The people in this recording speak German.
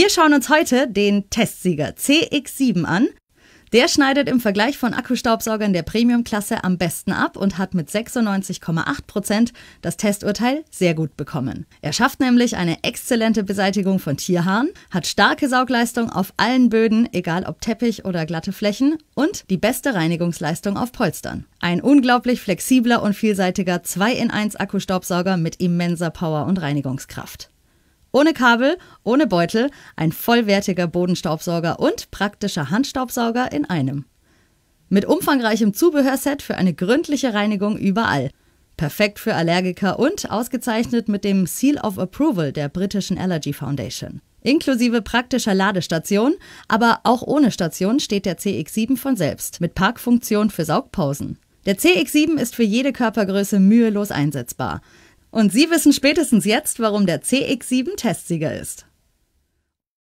Wir schauen uns heute den Testsieger CX7 an. Der schneidet im Vergleich von Akkustaubsaugern der Premium-Klasse am besten ab und hat mit 96,8% das Testurteil sehr gut bekommen. Er schafft nämlich eine exzellente Beseitigung von Tierhaaren, hat starke Saugleistung auf allen Böden, egal ob Teppich oder glatte Flächen, und die beste Reinigungsleistung auf Polstern. Ein unglaublich flexibler und vielseitiger 2 in 1 Akkustaubsauger mit immenser Power und Reinigungskraft. Ohne Kabel, ohne Beutel, ein vollwertiger Bodenstaubsauger und praktischer Handstaubsauger in einem. Mit umfangreichem Zubehörset für eine gründliche Reinigung überall. Perfekt für Allergiker und ausgezeichnet mit dem Seal of Approval der britischen Allergy Foundation. Inklusive praktischer Ladestation, aber auch ohne Station steht der CX7 von selbst, mit Parkfunktion für Saugpausen. Der CX7 ist für jede Körpergröße mühelos einsetzbar. Und Sie wissen spätestens jetzt, warum der CX7 Testsieger ist.